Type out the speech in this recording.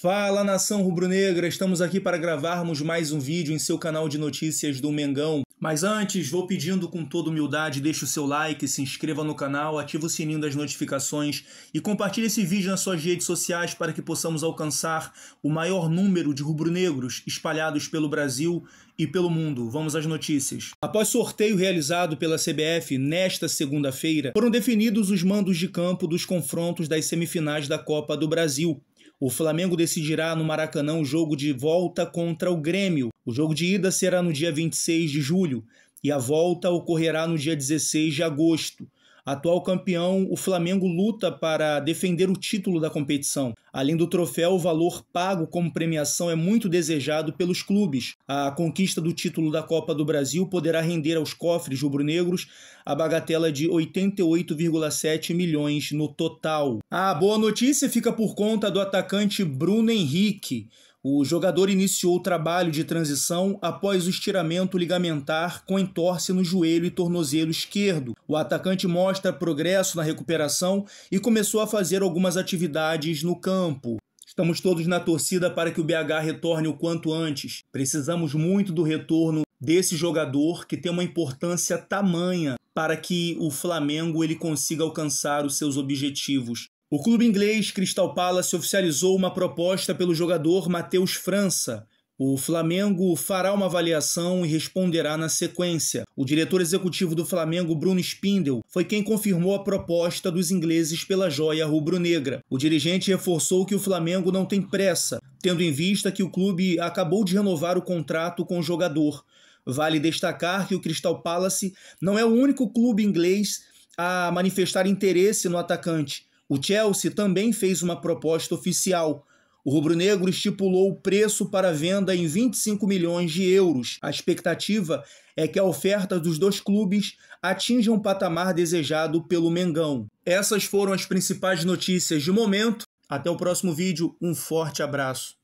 Fala nação rubro-negra, estamos aqui para gravarmos mais um vídeo em seu canal de notícias do Mengão. Mas antes, vou pedindo com toda humildade, deixe o seu like, se inscreva no canal, ative o sininho das notificações e compartilhe esse vídeo nas suas redes sociais para que possamos alcançar o maior número de rubro-negros espalhados pelo Brasil e pelo mundo. Vamos às notícias. Após sorteio realizado pela CBF nesta segunda-feira, foram definidos os mandos de campo dos confrontos das semifinais da Copa do Brasil. O Flamengo decidirá no Maracanã o jogo de volta contra o Grêmio. O jogo de ida será no dia 26 de julho e a volta ocorrerá no dia 16 de agosto. Atual campeão, o Flamengo luta para defender o título da competição. Além do troféu, o valor pago como premiação é muito desejado pelos clubes. A conquista do título da Copa do Brasil poderá render aos cofres rubro-negros a bagatela de 88,7 milhões no total. A boa notícia fica por conta do atacante Bruno Henrique. O jogador iniciou o trabalho de transição após o estiramento ligamentar com entorse no joelho e tornozelo esquerdo. O atacante mostra progresso na recuperação e começou a fazer algumas atividades no campo. Estamos todos na torcida para que o BH retorne o quanto antes. Precisamos muito do retorno desse jogador que tem uma importância tamanha para que o Flamengo ele consiga alcançar os seus objetivos. O clube inglês Crystal Palace oficializou uma proposta pelo jogador Matheus França. O Flamengo fará uma avaliação e responderá na sequência. O diretor executivo do Flamengo, Bruno Spindel, foi quem confirmou a proposta dos ingleses pela joia rubro-negra. O dirigente reforçou que o Flamengo não tem pressa, tendo em vista que o clube acabou de renovar o contrato com o jogador. Vale destacar que o Crystal Palace não é o único clube inglês a manifestar interesse no atacante. O Chelsea também fez uma proposta oficial. O rubro-negro estipulou o preço para venda em 25 milhões de euros. A expectativa é que a oferta dos dois clubes atinja um patamar desejado pelo Mengão. Essas foram as principais notícias de momento. Até o próximo vídeo, um forte abraço.